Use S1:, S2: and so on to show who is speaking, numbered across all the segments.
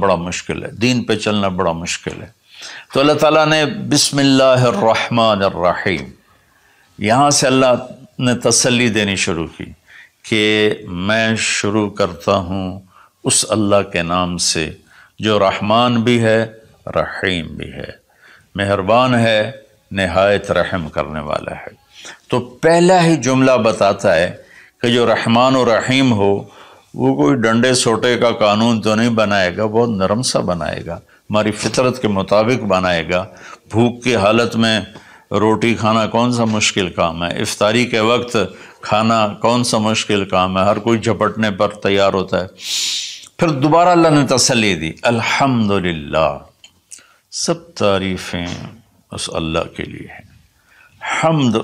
S1: بڑا مشکل ہے دین پہ چلنا بڑا مشکل ہے تو اللہ تعالیٰ نے بسم اللہ الرحمن الرحیم یہاں سے اللہ نے تسلی دینی شروع کی کہ میں شروع کرتا ہوں اس اللہ کے نام سے جو رحمان بھی ہے رحیم بھی ہے مہربان ہے نہایت رحم کرنے والا ہے تو پہلا ہی جملہ بتاتا ہے کہ جو رحمان و رحیم ہو وہ کوئی ڈنڈے سوٹے کا قانون تو نہیں بنائے گا بہت نرم سا بنائے گا ہماری فطرت کے مطابق بنائے گا بھوک کی حالت میں روٹی کھانا کون سا مشکل کام ہے افطاری کے وقت کھانا کون سا مشکل کام ہے ہر کوئی جھپٹنے پر تیار ہوتا ہے پھر دوبارہ اللہ نے تسلی دی الحمد سب تعریفیں اس اللہ کے لیے ہیں حمد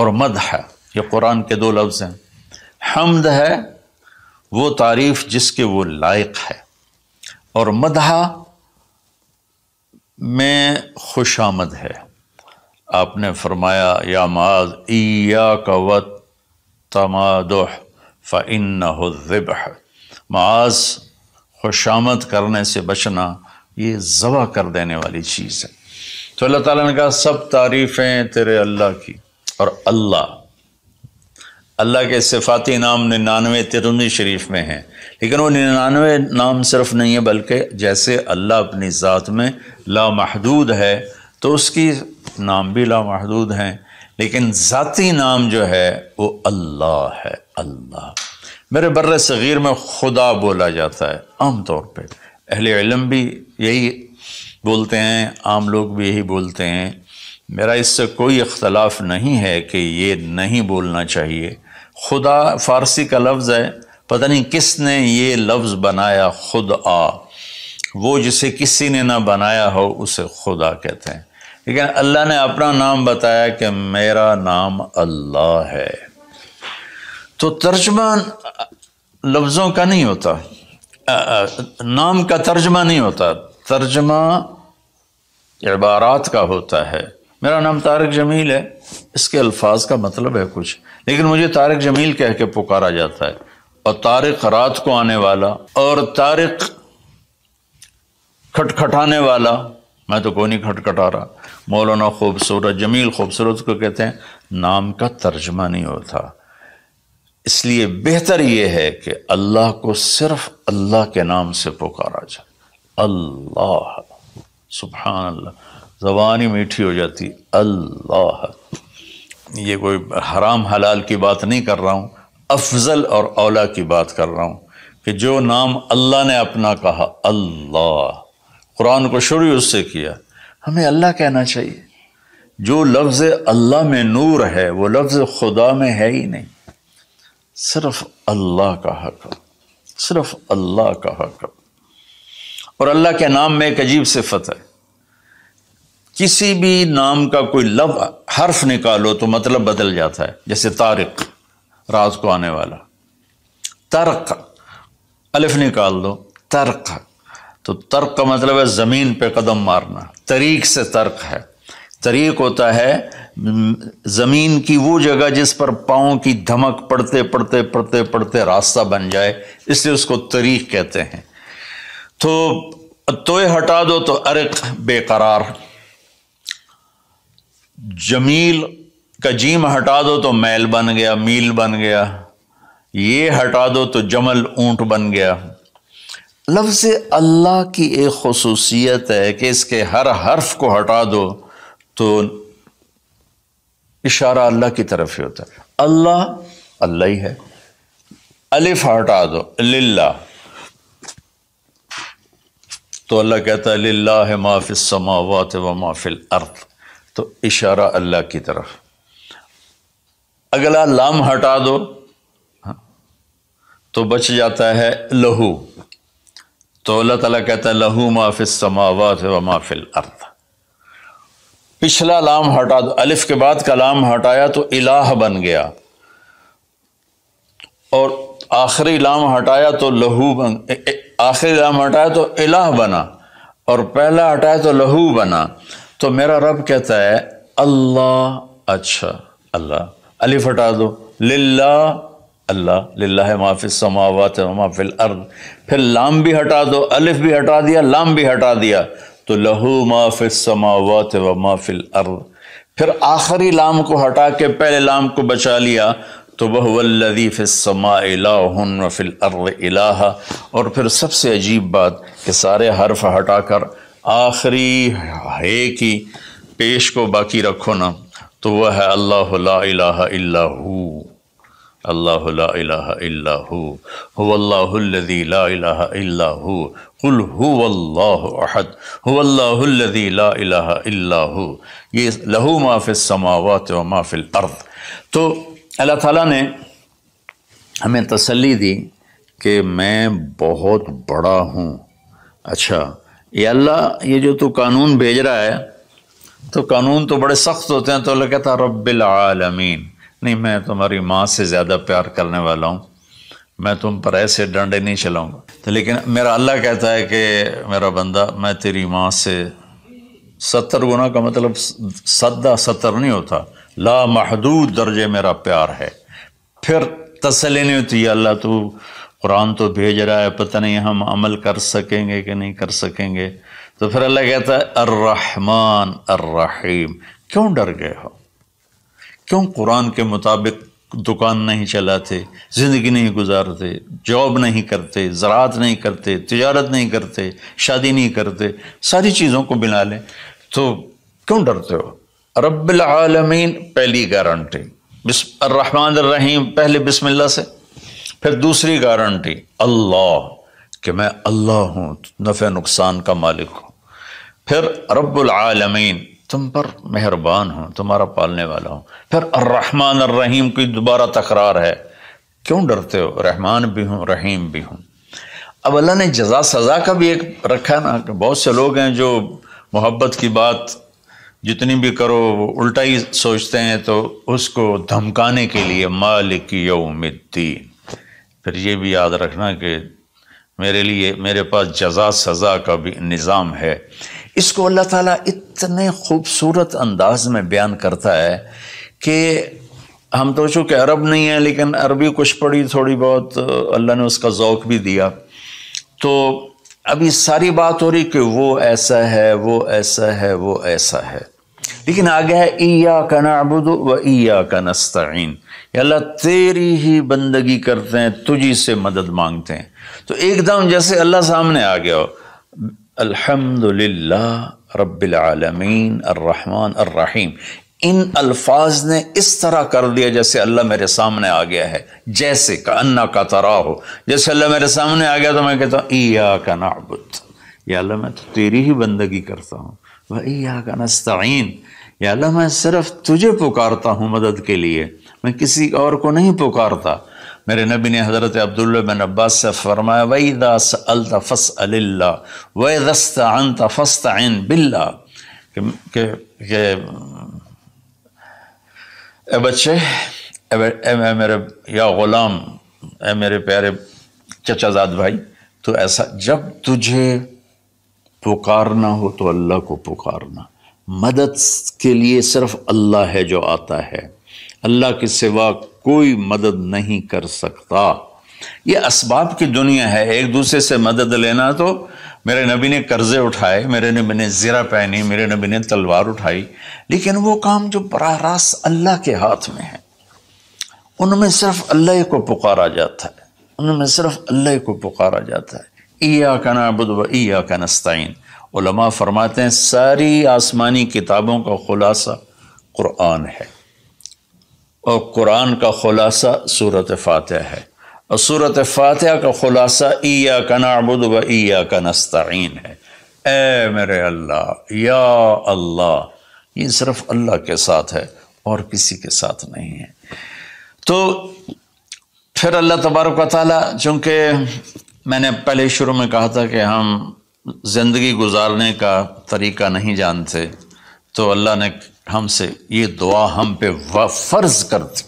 S1: اور مد ہے یہ قرآن کے دو لفظ ہیں حمد ہے وہ تعریف جس کے وہ لائق ہے اور مدح میں خوش آمد ہے آپ نے فرمایا یا معذ ای و تماد فن فعن معاذ خوش آمد کرنے سے بچنا یہ ذبح کر دینے والی چیز ہے تو اللہ تعالیٰ نے کہا سب تعریفیں تیرے اللہ کی اور اللہ اللہ کے صفاتی نام ننانوے ترونی شریف میں ہیں لیکن وہ ننانوے نام صرف نہیں ہے بلکہ جیسے اللہ اپنی ذات میں لامحدود ہے تو اس کی نام بھی لامحدود ہیں لیکن ذاتی نام جو ہے وہ اللہ ہے اللہ میرے بر صغیر میں خدا بولا جاتا ہے عام طور پہ اہل علم بھی یہی بولتے ہیں عام لوگ بھی یہی بولتے ہیں میرا اس سے کوئی اختلاف نہیں ہے کہ یہ نہیں بولنا چاہیے خدا فارسی کا لفظ ہے پتہ نہیں کس نے یہ لفظ بنایا خدا آ وہ جسے کسی نے نہ بنایا ہو اسے خدا کہتے ہیں لیکن اللہ نے اپنا نام بتایا کہ میرا نام اللہ ہے تو ترجمہ لفظوں کا نہیں ہوتا نام کا ترجمہ نہیں ہوتا ترجمہ عبارات کا ہوتا ہے میرا نام طارق جمیل ہے اس کے الفاظ کا مطلب ہے کچھ لیکن مجھے طارق جمیل کہہ کے پکارا جاتا ہے اور طارق رات کو آنے والا اور طارق کھٹکھٹانے والا میں تو کوئی نہیں کھٹکھٹا رہا مولانا خوبصورت جمیل خوبصورت کو کہتے ہیں نام کا ترجمہ نہیں ہوتا اس لیے بہتر یہ ہے کہ اللہ کو صرف اللہ کے نام سے پکارا جائے اللہ سبحان اللہ زبان ہی میٹھی ہو جاتی اللہ حق یہ کوئی حرام حلال کی بات نہیں کر رہا ہوں افضل اور اولا کی بات کر رہا ہوں کہ جو نام اللہ نے اپنا کہا اللہ قرآن کو شروع اس سے کیا ہمیں اللہ کہنا چاہیے جو لفظ اللہ میں نور ہے وہ لفظ خدا میں ہے ہی نہیں صرف اللہ کا حق صرف اللہ کا حق اور اللہ کے نام میں ایک عجیب صفت ہے کسی بھی نام کا کوئی لفظ حرف نکالو تو مطلب بدل جاتا ہے جیسے تارق راز کو آنے والا ترق الف نکال دو ترق تو ترق کا مطلب ہے زمین پہ قدم مارنا طریق سے ترق ہے طریق ہوتا ہے زمین کی وہ جگہ جس پر پاؤں کی دھمک پڑتے پڑتے پڑتے پڑتے راستہ بن جائے اس لیے اس کو طریق کہتے ہیں تو توئے ہٹا دو تو ارق بے قرار جمیل کا جیم ہٹا دو تو میل بن گیا میل بن گیا یہ ہٹا دو تو جمل اونٹ بن گیا لفظ اللہ کی ایک خصوصیت ہے کہ اس کے ہر حرف کو ہٹا دو تو اشارہ اللہ کی طرف ہی ہوتا ہے اللہ اللہ ہی ہے الف ہٹا دو للہ تو اللہ کہتا ہے للہ ہے فی السماوات و ما فی الارض تو اشارہ اللہ کی طرف اگلا لام ہٹا دو تو بچ جاتا ہے لہو تو اللہ تعالیٰ کہتا ہے لہو ما ما فی السماوات و فی الارض پچھلا لام ہٹا دو الف کے بعد کا لام ہٹایا تو الہ بن گیا اور آخری لام ہٹایا تو لہو بن آخری لام ہٹایا تو الہ بنا اور پہلا ہٹایا تو لہو بنا تو میرا رب کہتا ہے اللہ اچھا اللہ الف ہٹا دو للہ اللہ للہ ما فی السماوات و ما فی الارض پھر لام بھی ہٹا دو الف بھی ہٹا دیا لام بھی ہٹا دیا تو لہو ما فی السماوات و ما فی الارض پھر آخری لام کو ہٹا کے پہلے لام کو بچا لیا تو الذی فی السماء الہن و فی الارض الہا اور پھر سب سے عجیب بات کہ سارے حرف ہٹا کر آخری ہے کی پیش کو باقی رکھو نا تو وہ ہے اللہ لا الہ الا اللہ اللہ ہو ہو اللہ حول لا اللہ الا ہو قل ہو ہو اللہ اللہ یہ لہو ما فی السماوات و ما فی الارض تو اللہ تعالیٰ نے ہمیں تسلی دی کہ میں بہت بڑا ہوں اچھا یہ اللہ یہ جو تو قانون بھیج رہا ہے تو قانون تو بڑے سخت ہوتے ہیں تو اللہ کہتا رب العالمین نہیں میں تمہاری ماں سے زیادہ پیار کرنے والا ہوں میں تم پر ایسے ڈنڈے نہیں چلاؤں گا تو لیکن میرا اللہ کہتا ہے کہ میرا بندہ میں تیری ماں سے ستر گنا کا مطلب سدہ ستر نہیں ہوتا لامحدود درجے میرا پیار ہے پھر تسلی نہیں ہوتی اللہ تو قرآن تو بھیج رہا ہے پتہ نہیں ہم عمل کر سکیں گے کہ نہیں کر سکیں گے تو پھر اللہ کہتا ہے الرحمن الرحیم کیوں ڈر گئے ہو کیوں قرآن کے مطابق دکان نہیں چلاتے زندگی نہیں گزارتے جاب نہیں کرتے زراعت نہیں کرتے تجارت نہیں کرتے شادی نہیں کرتے ساری چیزوں کو بنا لیں تو کیوں ڈرتے ہو رب العالمین پہلی گارنٹی بسم الرحمن الرحیم پہلے بسم اللہ سے پھر دوسری گارنٹی اللہ کہ میں اللہ ہوں نفع نقصان کا مالک ہوں پھر رب العالمین تم پر مہربان ہوں تمہارا پالنے والا ہوں پھر الرحمن الرحیم کی دوبارہ تکرار ہے کیوں ڈرتے ہو رحمان بھی ہوں رحیم بھی ہوں اب اللہ نے جزا سزا کا بھی ایک رکھا نا کہ بہت سے لوگ ہیں جو محبت کی بات جتنی بھی کرو وہ الٹا ہی سوچتے ہیں تو اس کو دھمکانے کے لیے مالک یوم الدین پھر یہ بھی یاد رکھنا کہ میرے لیے میرے پاس جزا سزا کا بھی نظام ہے اس کو اللہ تعالیٰ اتنے خوبصورت انداز میں بیان کرتا ہے کہ ہم تو چونکہ عرب نہیں ہیں لیکن عربی کچھ پڑی تھوڑی بہت اللہ نے اس کا ذوق بھی دیا تو ابھی ساری بات ہو رہی کہ وہ ایسا ہے وہ ایسا ہے وہ ایسا ہے لیکن آ گیا ہے نعبد و اثین اللہ تیری ہی بندگی کرتے ہیں تجھی سے مدد مانگتے ہیں تو ایک دم جیسے اللہ سامنے آ گیا ہو الحمد للہ رب العالمین الرحمن الرحیم ان الفاظ نے اس طرح کر دیا جیسے اللہ میرے سامنے آ گیا ہے جیسے کا انا کا ترا ہو جیسے اللہ میرے سامنے آ گیا تو میں کہتا ہوں ایا کا ناب یا اللہ میں تو تیری ہی بندگی کرتا ہوں وَإِيَّاكَ نَسْتَعِينَ یا اللہ میں صرف تجھے پکارتا ہوں مدد کے لیے میں کسی اور کو نہیں پکارتا میرے نبی نے حضرت عبداللہ بن عباس سے فرمایا وَإِذَا سَأَلْتَ فَسْأَلِ اللَّهِ وَإِذَا سْتَعَنْتَ فَسْتَعِنْ بِاللَّهِ کہ اے بچے اے میرے یا غلام اے میرے پیارے چچا زاد بھائی تو ایسا جب تجھے پکارنا ہو تو اللہ کو پکارنا مدد کے لیے صرف اللہ ہے جو آتا ہے اللہ کے سوا کوئی مدد نہیں کر سکتا یہ اسباب کی دنیا ہے ایک دوسرے سے مدد لینا تو میرے نبی نے قرضے اٹھائے میرے نبی نے زیرہ پہنی میرے نبی نے تلوار اٹھائی لیکن وہ کام جو براہ راست اللہ کے ہاتھ میں ہے ان میں صرف اللہ کو پکارا جاتا ہے ان میں صرف اللہ کو پکارا جاتا ہے ایا کا نعبد و ایا کا نستعین علماء فرماتے ہیں ساری آسمانی کتابوں کا خلاصہ قرآن ہے اور قرآن کا خلاصہ صورت فاتح ہے اور صورت فاتحہ کا خلاصہ اییا کا ناب و ایا کا نسترین ہے اے میرے اللہ یا اللہ یہ صرف اللہ کے ساتھ ہے اور کسی کے ساتھ نہیں ہے تو پھر اللہ تبارک و تعالیٰ چونکہ میں نے پہلے شروع میں کہا تھا کہ ہم زندگی گزارنے کا طریقہ نہیں جانتے تو اللہ نے ہم سے یہ دعا ہم پہ فرض کر دی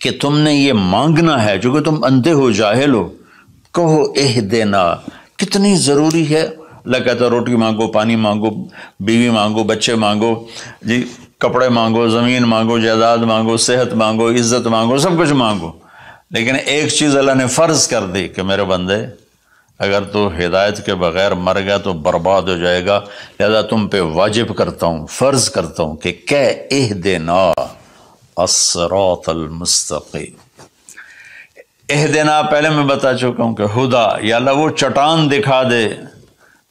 S1: کہ تم نے یہ مانگنا ہے چونکہ تم اندھے ہو جاہل ہو کہو اہ دینا کتنی ضروری ہے اللہ کہتا روٹی مانگو پانی مانگو بیوی مانگو بچے مانگو جی کپڑے مانگو زمین مانگو جائیداد مانگو صحت مانگو عزت مانگو سب کچھ مانگو لیکن ایک چیز اللہ نے فرض کر دی کہ میرے بندے اگر تو ہدایت کے بغیر مر گیا تو برباد ہو جائے گا لہذا تم پہ واجب کرتا ہوں فرض کرتا ہوں کہ کہ اہ اہ دینا دینا پہلے میں بتا چکا ہوں کہ ہدا یا اللہ وہ چٹان دکھا دے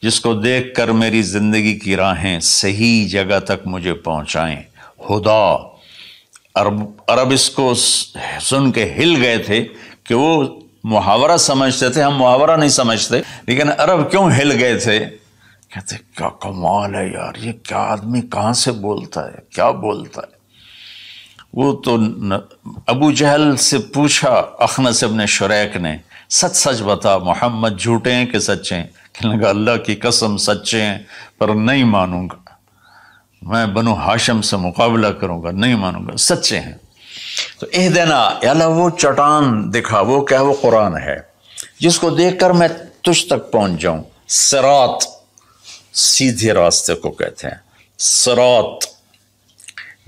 S1: جس کو دیکھ کر میری زندگی کی راہیں صحیح جگہ تک مجھے پہنچائیں ہدا عرب اس کو سن کے ہل گئے تھے کہ وہ محاورہ سمجھتے تھے ہم محاورہ نہیں سمجھتے لیکن عرب کیوں ہل گئے تھے کہتے کیا کمال ہے یار یہ کیا آدمی کہاں سے بولتا ہے کیا بولتا ہے وہ تو ابو جہل سے پوچھا اخنس ابن شریک نے سچ سچ بتا محمد جھوٹے ہیں کہ سچے ہیں کہ اللہ کی قسم سچے ہیں پر نہیں مانوں گا میں بنو ہاشم سے مقابلہ کروں گا نہیں مانوں گا سچے ہیں تو اہ دینا اللہ وہ چٹان دکھا وہ کیا وہ قرآن ہے جس کو دیکھ کر میں تجھ تک پہنچ جاؤں سرات سیدھے راستے کو کہتے ہیں سرات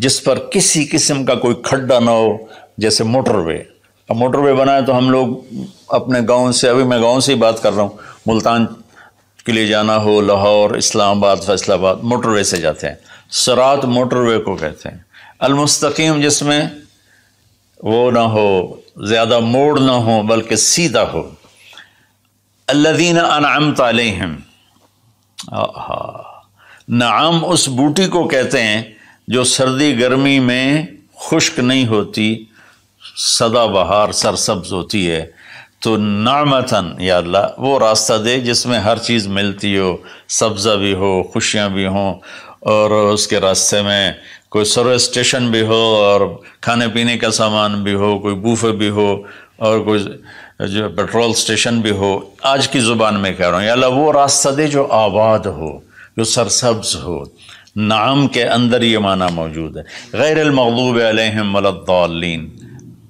S1: جس پر کسی قسم کا کوئی کھڈا نہ ہو جیسے موٹر وے اب موٹر وے بنا تو ہم لوگ اپنے گاؤں سے ابھی میں گاؤں سے ہی بات کر رہا ہوں ملتان کے لیے جانا ہو لاہور اسلام آباد فیصل آباد موٹر وے سے جاتے ہیں سرات موٹر وے کو کہتے ہیں المستقیم جس میں وہ نہ ہو زیادہ موڑ نہ ہو بلکہ سیدھا ہو اللہ دینا انعام طال آم اس بوٹی کو کہتے ہیں جو سردی گرمی میں خشک نہیں ہوتی سدا بہار سرسبز ہوتی ہے تو یا اللہ وہ راستہ دے جس میں ہر چیز ملتی ہو سبزہ بھی ہو خوشیاں بھی ہوں اور اس کے راستے میں کوئی سروس اسٹیشن بھی ہو اور کھانے پینے کا سامان بھی ہو کوئی بوفے بھی ہو اور کوئی جو پیٹرول اسٹیشن بھی ہو آج کی زبان میں کہہ رہا ہوں یا اللہ وہ راستہ دے جو آباد ہو جو سرسبز ہو نعم کے اندر یہ معنی موجود ہے غیر المغلوب علیہم ملۃ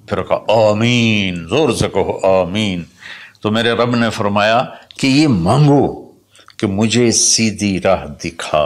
S1: پھر کہا آمین زور سے کہو آمین تو میرے رب نے فرمایا کہ یہ مانگو کہ مجھے سیدھی راہ دکھا